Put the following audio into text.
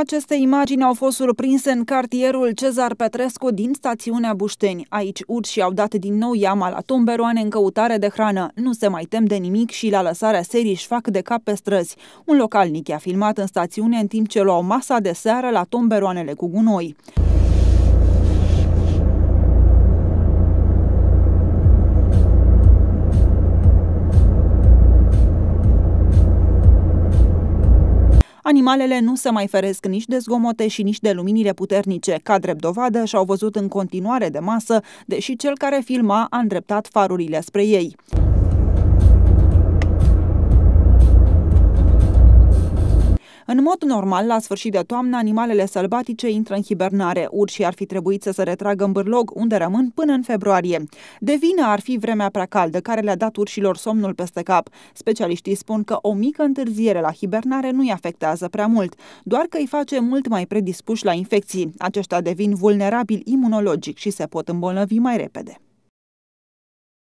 Aceste imagini au fost surprinse în cartierul Cezar Petrescu din stațiunea Bușteni. Aici urși au dat din nou iama la tomberoane în căutare de hrană. Nu se mai tem de nimic și la lăsarea serii își fac de cap pe străzi. Un localnic i-a filmat în stațiune în timp ce luau masa de seară la tomberoanele cu gunoi. Animalele nu se mai feresc nici de zgomote și nici de luminile puternice. Ca drept dovadă, și-au văzut în continuare de masă, deși cel care filma a îndreptat farurile spre ei. În mod normal, la sfârșit de toamnă, animalele sălbatice intră în hibernare. Urșii ar fi trebuit să se retragă în bârlog, unde rămân până în februarie. De vină ar fi vremea prea caldă, care le-a dat urșilor somnul peste cap. Specialiștii spun că o mică întârziere la hibernare nu i afectează prea mult, doar că îi face mult mai predispuși la infecții. Aceștia devin vulnerabili imunologic și se pot îmbolnăvi mai repede.